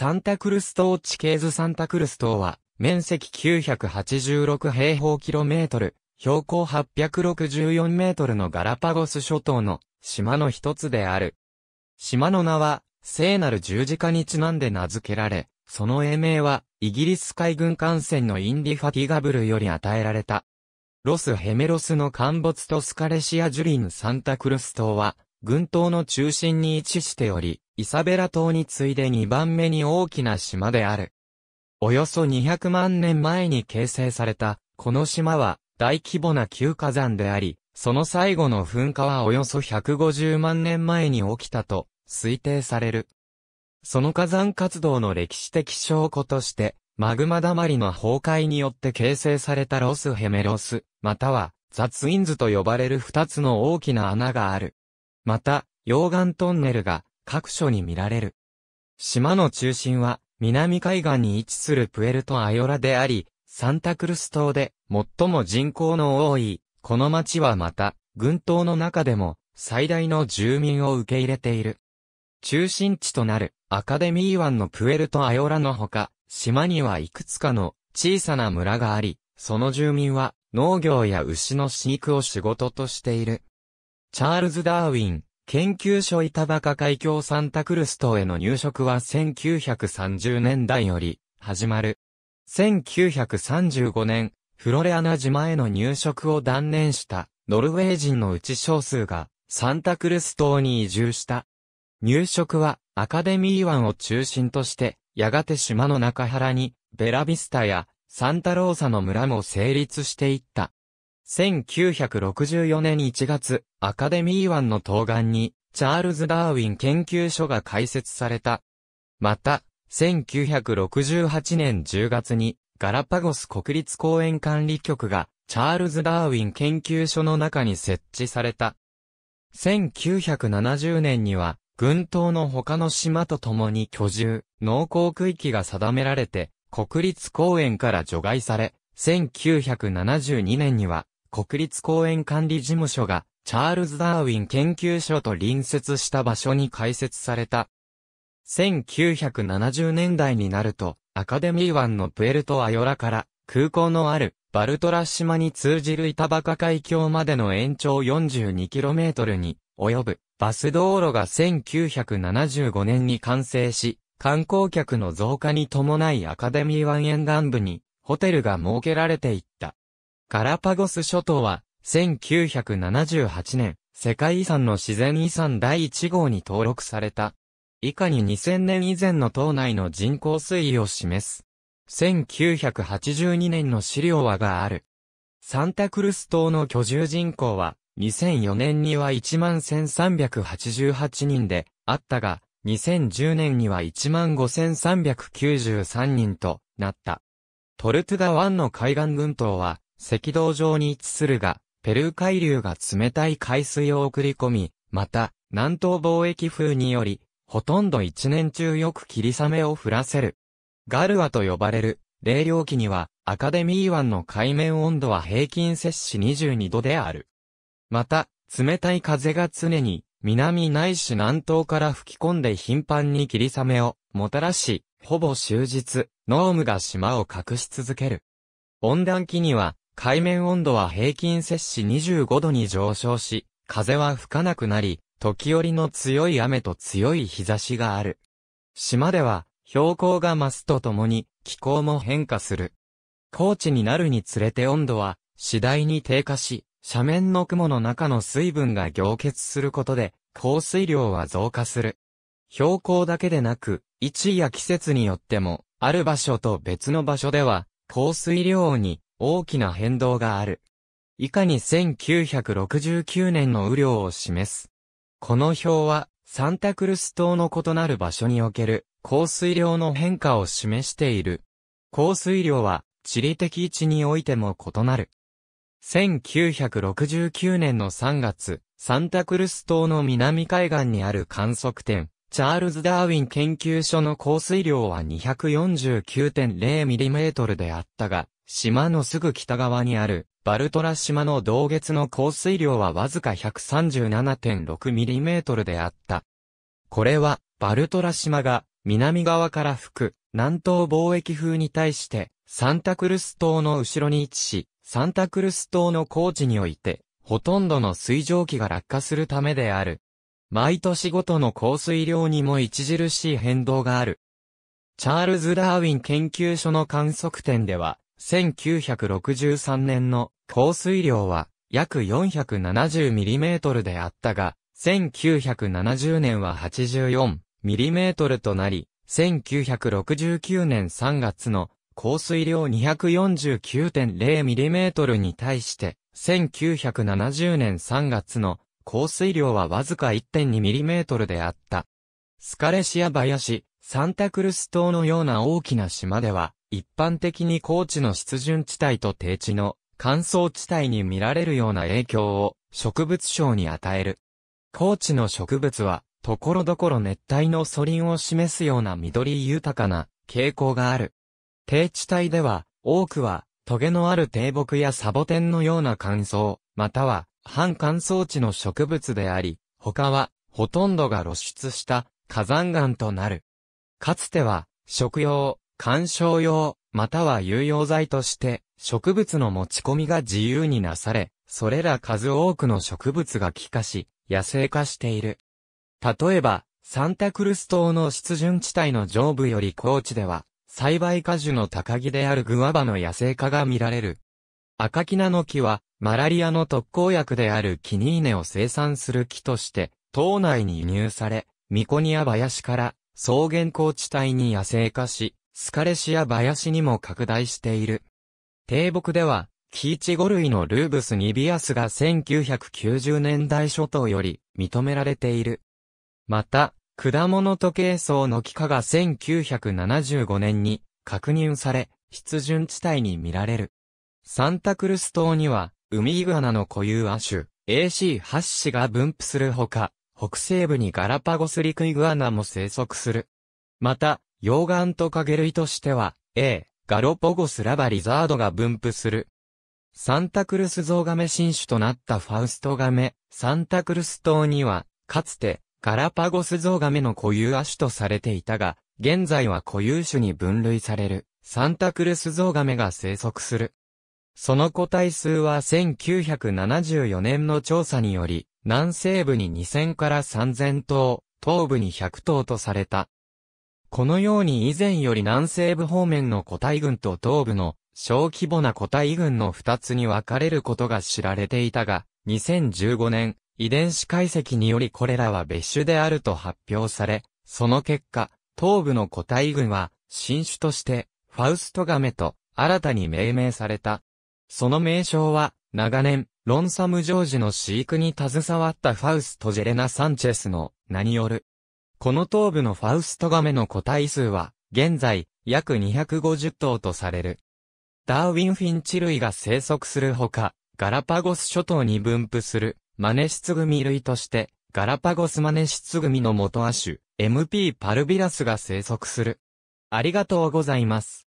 サンタクルス島地形図サンタクルス島は、面積986平方キロメートル、標高864メートルのガラパゴス諸島の島の一つである。島の名は、聖なる十字架にちなんで名付けられ、その英名は、イギリス海軍艦船のインディファティガブルより与えられた。ロスヘメロスの陥没とスカレシア樹林サンタクルス島は、群島の中心に位置しており、イサベラ島に次いで2番目に大きな島である。およそ200万年前に形成された、この島は大規模な旧火山であり、その最後の噴火はおよそ150万年前に起きたと推定される。その火山活動の歴史的証拠として、マグマ溜りの崩壊によって形成されたロスヘメロス、またはザ・ツインズと呼ばれる二つの大きな穴がある。また、溶岩トンネルが各所に見られる。島の中心は南海岸に位置するプエルトアヨラであり、サンタクルス島で最も人口の多い、この町はまた、群島の中でも最大の住民を受け入れている。中心地となるアカデミー湾のプエルトアヨラのほか、島にはいくつかの小さな村があり、その住民は農業や牛の飼育を仕事としている。チャールズ・ダーウィン、研究所板バ海峡サンタクルス島への入植は1930年代より始まる。1935年、フロレアナ島への入植を断念したノルウェー人のうち少数がサンタクルス島に移住した。入植はアカデミー湾を中心として、やがて島の中原にベラビスタやサンタローサの村も成立していった。1964年1月、アカデミー湾の東岸に、チャールズ・ダーウィン研究所が開設された。また、1968年10月に、ガラパゴス国立公園管理局が、チャールズ・ダーウィン研究所の中に設置された。1970年には、群島の他の島と共に居住、農耕区域が定められて、国立公園から除外され、1972年には、国立公園管理事務所が、チャールズ・ダーウィン研究所と隣接した場所に開設された。1970年代になると、アカデミー湾のプエルト・アヨラから、空港のある、バルトラ島に通じる板バカ海峡までの延長 42km に、及ぶ、バス道路が1975年に完成し、観光客の増加に伴いアカデミー湾沿岸部に、ホテルが設けられていった。ガラパゴス諸島は、1978年、世界遺産の自然遺産第1号に登録された。以下に2000年以前の島内の人口推移を示す。1982年の資料はがある。サンタクルス島の居住人口は、2004年には11,388人で、あったが、2010年には15,393人となった。トルトゥガ湾の海岸群島は、赤道上に位置するが、ペルー海流が冷たい海水を送り込み、また、南東貿易風により、ほとんど一年中よく霧雨を降らせる。ガルアと呼ばれる、冷涼期には、アカデミー湾の海面温度は平均摂氏22度である。また、冷たい風が常に、南ないし南東から吹き込んで頻繁に霧雨をもたらし、ほぼ終日、濃霧が島を隠し続ける。温暖期には、海面温度は平均摂氏25度に上昇し、風は吹かなくなり、時折の強い雨と強い日差しがある。島では、標高が増すとともに、気候も変化する。高地になるにつれて温度は、次第に低下し、斜面の雲の中の水分が凝結することで、降水量は増加する。標高だけでなく、位置や季節によっても、ある場所と別の場所では、降水量に大きな変動がある。以下に1969年の雨量を示す。この表は、サンタクルス島の異なる場所における降水量の変化を示している。降水量は地理的位置においても異なる。1969年の3月、サンタクルス島の南海岸にある観測点、チャールズ・ダーウィン研究所の降水量は 249.0mm であったが、島のすぐ北側にある、バルトラ島の同月の降水量はわずか 137.6mm であった。これは、バルトラ島が、南側から吹く、南東貿易風に対して、サンタクルス島の後ろに位置し、サンタクルス島の高地において、ほとんどの水蒸気が落下するためである。毎年ごとの降水量にも著しい変動がある。チャールズ・ダーウィン研究所の観測点では、1963年の降水量は約 470mm であったが、1970年は 84mm となり、1969年3月の降水量 249.0mm に対して、1970年3月の降水量はわずか 1.2mm であった。スカレシア林、サンタクルス島のような大きな島では、一般的に高地の湿潤地帯と低地の乾燥地帯に見られるような影響を植物症に与える。高地の植物は、ところどころ熱帯の素林を示すような緑豊かな傾向がある。低地帯では、多くは、トゲのある低木やサボテンのような乾燥、または、半乾燥地の植物であり、他は、ほとんどが露出した火山岩となる。かつては、食用、観賞用、または有用剤として、植物の持ち込みが自由になされ、それら数多くの植物が気化し、野生化している。例えば、サンタクルス島の湿潤地帯の上部より高地では、栽培果樹の高木であるグワバの野生化が見られる。赤キナの木は、マラリアの特効薬であるキニーネを生産する木として、島内に輸入され、ミコニア林から草原高地帯に野生化し、スカレシア林にも拡大している。低木では、キーチゴ類のルーブス・ニビアスが1990年代初頭より認められている。また、果物時計層の気化が1975年に確認され、湿潤地帯に見られる。サンタクルス島には、ウミイグアナの固有亜種、AC8 種が分布するほか、北西部にガラパゴス陸イグアナも生息する。また、溶岩と影類としては、A、ガロポゴスラバリザードが分布する。サンタクルスゾウガメ新種となったファウストガメ、サンタクルス島には、かつて、ガラパゴスゾウガメの固有亜種とされていたが、現在は固有種に分類される、サンタクルスゾウガメが生息する。その個体数は1974年の調査により、南西部に2000から3000頭、東部に100頭とされた。このように以前より南西部方面の個体群と東部の小規模な個体群の二つに分かれることが知られていたが、2015年、遺伝子解析によりこれらは別種であると発表され、その結果、東部の個体群は、新種として、ファウストガメと、新たに命名された。その名称は、長年、ロンサム・ジョージの飼育に携わったファウスト・ジェレナ・サンチェスの名によるこの頭部のファウストガメの個体数は、現在、約250頭とされる。ダーウィンフィンチ類が生息するほか、ガラパゴス諸島に分布する、マネシツグミ類として、ガラパゴスマネシツグミの元亜種、MP パルビラスが生息する。ありがとうございます。